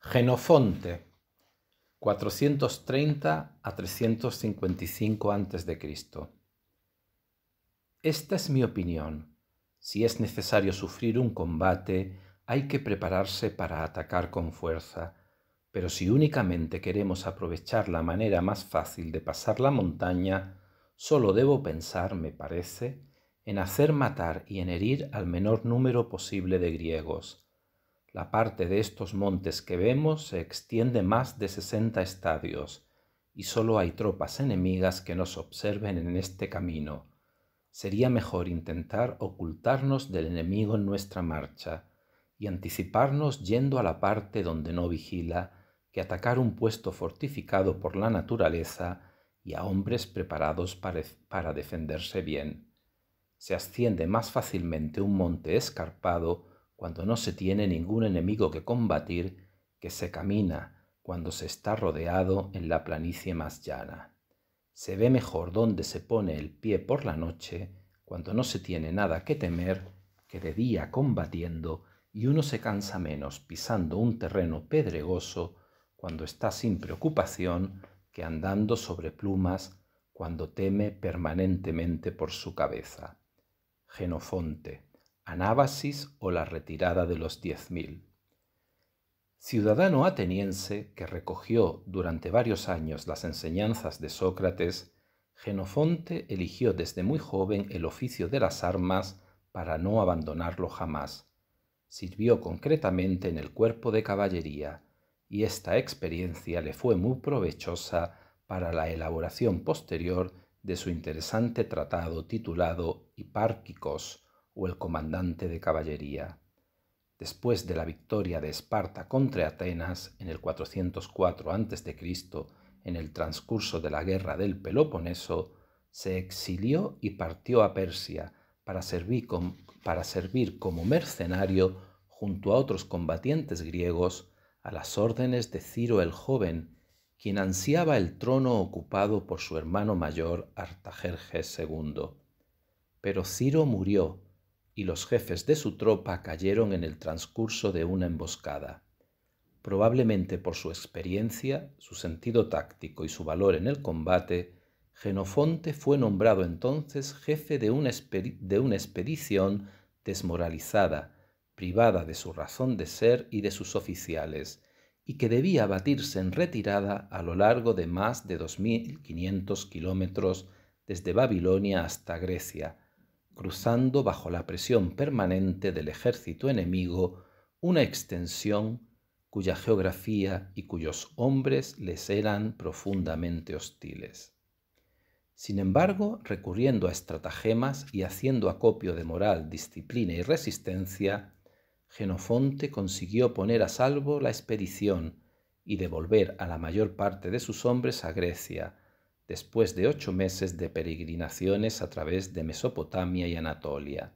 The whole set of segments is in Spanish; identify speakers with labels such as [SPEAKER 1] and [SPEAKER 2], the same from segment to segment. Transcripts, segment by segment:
[SPEAKER 1] Genofonte, 430 a 355 a.C. Esta es mi opinión. Si es necesario sufrir un combate, hay que prepararse para atacar con fuerza, pero si únicamente queremos aprovechar la manera más fácil de pasar la montaña, solo debo pensar, me parece, en hacer matar y en herir al menor número posible de griegos, la parte de estos montes que vemos se extiende más de 60 estadios, y solo hay tropas enemigas que nos observen en este camino. Sería mejor intentar ocultarnos del enemigo en nuestra marcha, y anticiparnos yendo a la parte donde no vigila, que atacar un puesto fortificado por la naturaleza y a hombres preparados para, para defenderse bien. Se asciende más fácilmente un monte escarpado cuando no se tiene ningún enemigo que combatir, que se camina cuando se está rodeado en la planicie más llana. Se ve mejor dónde se pone el pie por la noche, cuando no se tiene nada que temer, que de día combatiendo, y uno se cansa menos pisando un terreno pedregoso, cuando está sin preocupación, que andando sobre plumas, cuando teme permanentemente por su cabeza. Genofonte Anábasis o la retirada de los diez mil. Ciudadano ateniense que recogió durante varios años las enseñanzas de Sócrates, Genofonte eligió desde muy joven el oficio de las armas para no abandonarlo jamás. Sirvió concretamente en el cuerpo de caballería, y esta experiencia le fue muy provechosa para la elaboración posterior de su interesante tratado titulado Hipárquicos, o el comandante de caballería. Después de la victoria de Esparta contra Atenas en el 404 a.C., en el transcurso de la guerra del Peloponeso, se exilió y partió a Persia para servir, para servir como mercenario junto a otros combatientes griegos a las órdenes de Ciro el Joven, quien ansiaba el trono ocupado por su hermano mayor Artajerjes II. Pero Ciro murió y los jefes de su tropa cayeron en el transcurso de una emboscada. Probablemente por su experiencia, su sentido táctico y su valor en el combate, Genofonte fue nombrado entonces jefe de una, de una expedición desmoralizada, privada de su razón de ser y de sus oficiales, y que debía batirse en retirada a lo largo de más de 2.500 kilómetros desde Babilonia hasta Grecia, cruzando bajo la presión permanente del ejército enemigo una extensión cuya geografía y cuyos hombres les eran profundamente hostiles. Sin embargo, recurriendo a estratagemas y haciendo acopio de moral, disciplina y resistencia, Genofonte consiguió poner a salvo la expedición y devolver a la mayor parte de sus hombres a Grecia, después de ocho meses de peregrinaciones a través de Mesopotamia y Anatolia.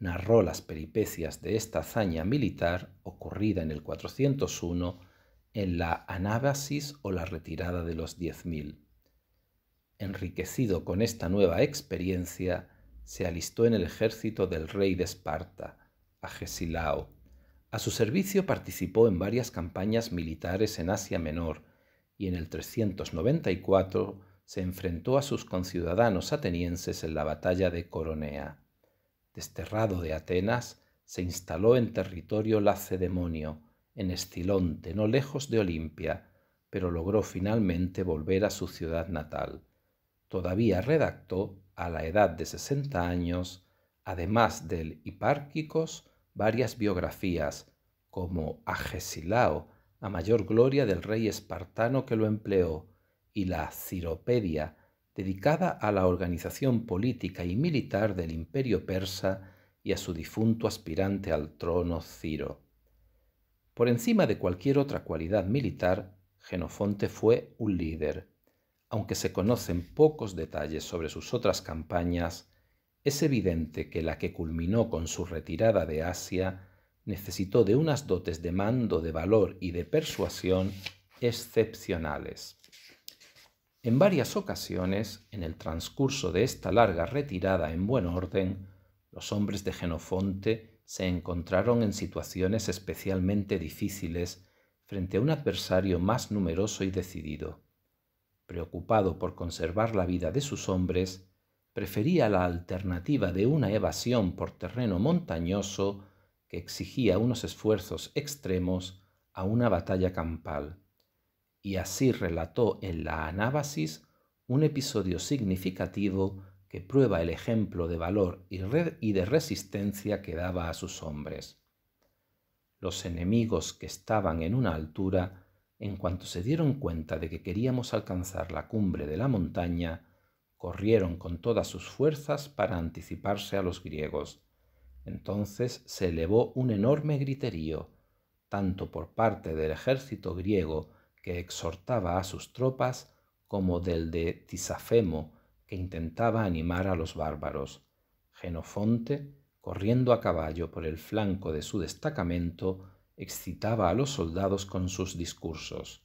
[SPEAKER 1] Narró las peripecias de esta hazaña militar ocurrida en el 401 en la anábasis o la retirada de los 10.000. Enriquecido con esta nueva experiencia, se alistó en el ejército del rey de Esparta, Agesilao. A su servicio participó en varias campañas militares en Asia Menor, y en el 394 se enfrentó a sus conciudadanos atenienses en la batalla de Coronea. Desterrado de Atenas, se instaló en territorio lacedemonio, en Estilonte, no lejos de Olimpia, pero logró finalmente volver a su ciudad natal. Todavía redactó, a la edad de sesenta años, además del Hipárquicos, varias biografías, como Agesilao, a mayor gloria del rey espartano que lo empleó, y la Ciropedia, dedicada a la organización política y militar del imperio persa y a su difunto aspirante al trono Ciro. Por encima de cualquier otra cualidad militar, Genofonte fue un líder. Aunque se conocen pocos detalles sobre sus otras campañas, es evidente que la que culminó con su retirada de Asia necesitó de unas dotes de mando, de valor y de persuasión excepcionales. En varias ocasiones, en el transcurso de esta larga retirada en buen orden, los hombres de Genofonte se encontraron en situaciones especialmente difíciles frente a un adversario más numeroso y decidido. Preocupado por conservar la vida de sus hombres, prefería la alternativa de una evasión por terreno montañoso que exigía unos esfuerzos extremos a una batalla campal, y así relató en la Anábasis un episodio significativo que prueba el ejemplo de valor y, de resistencia que daba a sus hombres. Los enemigos que estaban en una altura, en cuanto se dieron cuenta de que queríamos alcanzar la cumbre de la montaña, corrieron con todas sus fuerzas para anticiparse a los griegos, entonces se elevó un enorme griterío, tanto por parte del ejército griego que exhortaba a sus tropas, como del de Tisafemo, que intentaba animar a los bárbaros. Genofonte, corriendo a caballo por el flanco de su destacamento, excitaba a los soldados con sus discursos.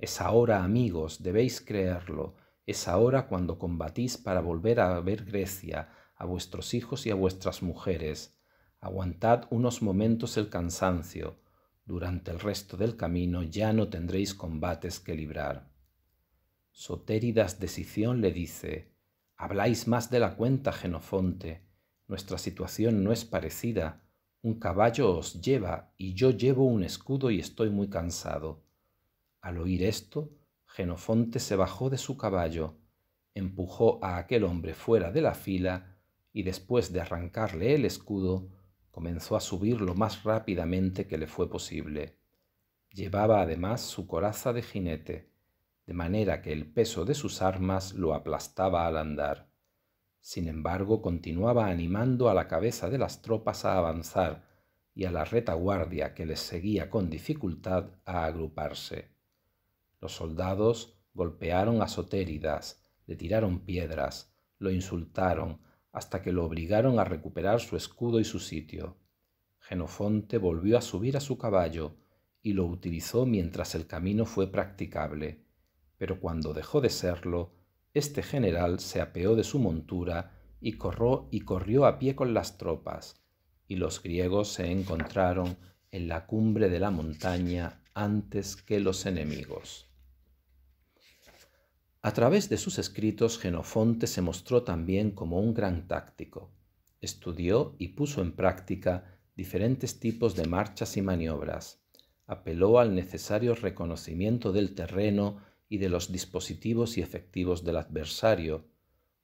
[SPEAKER 1] Es ahora, amigos, debéis creerlo, es ahora cuando combatís para volver a ver Grecia, a vuestros hijos y a vuestras mujeres. Aguantad unos momentos el cansancio. Durante el resto del camino ya no tendréis combates que librar. Sotéridas de le dice, Habláis más de la cuenta, Genofonte. Nuestra situación no es parecida. Un caballo os lleva y yo llevo un escudo y estoy muy cansado. Al oír esto, Genofonte se bajó de su caballo, empujó a aquel hombre fuera de la fila y después de arrancarle el escudo, comenzó a subir lo más rápidamente que le fue posible. Llevaba además su coraza de jinete, de manera que el peso de sus armas lo aplastaba al andar. Sin embargo, continuaba animando a la cabeza de las tropas a avanzar y a la retaguardia que les seguía con dificultad a agruparse. Los soldados golpearon a Sotéridas, le tiraron piedras, lo insultaron, hasta que lo obligaron a recuperar su escudo y su sitio. Genofonte volvió a subir a su caballo y lo utilizó mientras el camino fue practicable, pero cuando dejó de serlo, este general se apeó de su montura y, corró, y corrió a pie con las tropas, y los griegos se encontraron en la cumbre de la montaña antes que los enemigos. A través de sus escritos, Genofonte se mostró también como un gran táctico. Estudió y puso en práctica diferentes tipos de marchas y maniobras. Apeló al necesario reconocimiento del terreno y de los dispositivos y efectivos del adversario.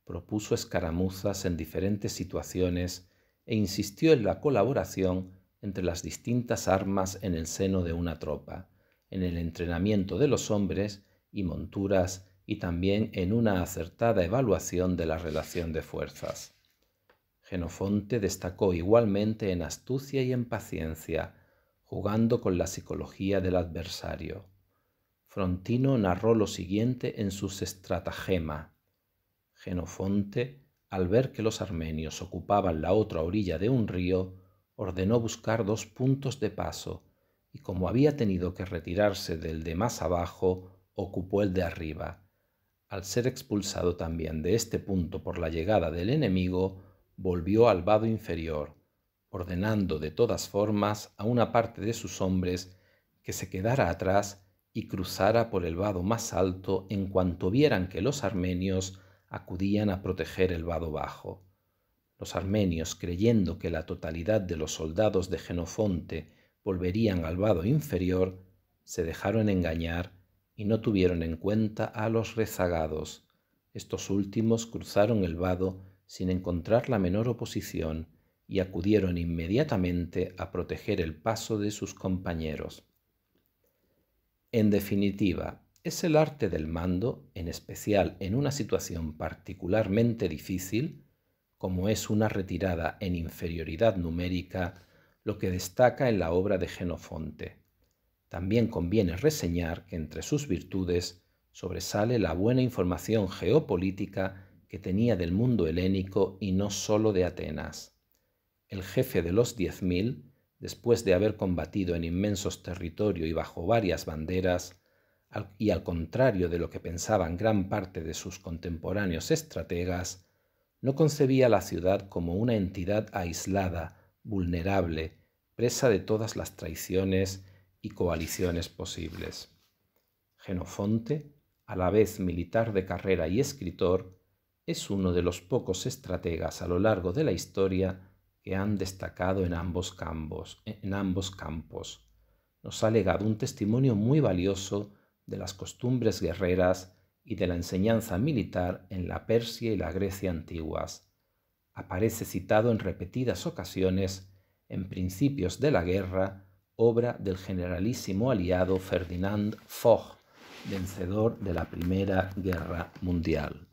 [SPEAKER 1] Propuso escaramuzas en diferentes situaciones e insistió en la colaboración entre las distintas armas en el seno de una tropa, en el entrenamiento de los hombres y monturas y también en una acertada evaluación de la relación de fuerzas. Genofonte destacó igualmente en astucia y en paciencia, jugando con la psicología del adversario. Frontino narró lo siguiente en sus estratagema. Genofonte, al ver que los armenios ocupaban la otra orilla de un río, ordenó buscar dos puntos de paso, y como había tenido que retirarse del de más abajo, ocupó el de arriba, al ser expulsado también de este punto por la llegada del enemigo, volvió al vado inferior, ordenando de todas formas a una parte de sus hombres que se quedara atrás y cruzara por el vado más alto en cuanto vieran que los armenios acudían a proteger el vado bajo. Los armenios, creyendo que la totalidad de los soldados de Genofonte volverían al vado inferior, se dejaron engañar y no tuvieron en cuenta a los rezagados. Estos últimos cruzaron el vado sin encontrar la menor oposición y acudieron inmediatamente a proteger el paso de sus compañeros. En definitiva, es el arte del mando, en especial en una situación particularmente difícil, como es una retirada en inferioridad numérica, lo que destaca en la obra de Genofonte. También conviene reseñar que entre sus virtudes sobresale la buena información geopolítica que tenía del mundo helénico y no sólo de Atenas. El jefe de los diez mil, después de haber combatido en inmensos territorios y bajo varias banderas, y al contrario de lo que pensaban gran parte de sus contemporáneos estrategas, no concebía la ciudad como una entidad aislada, vulnerable, presa de todas las traiciones y coaliciones posibles. Genofonte, a la vez militar de carrera y escritor, es uno de los pocos estrategas a lo largo de la historia que han destacado en ambos, campos, en ambos campos. Nos ha legado un testimonio muy valioso de las costumbres guerreras y de la enseñanza militar en la Persia y la Grecia antiguas. Aparece citado en repetidas ocasiones en Principios de la Guerra obra del generalísimo aliado Ferdinand Foch, vencedor de la Primera Guerra Mundial.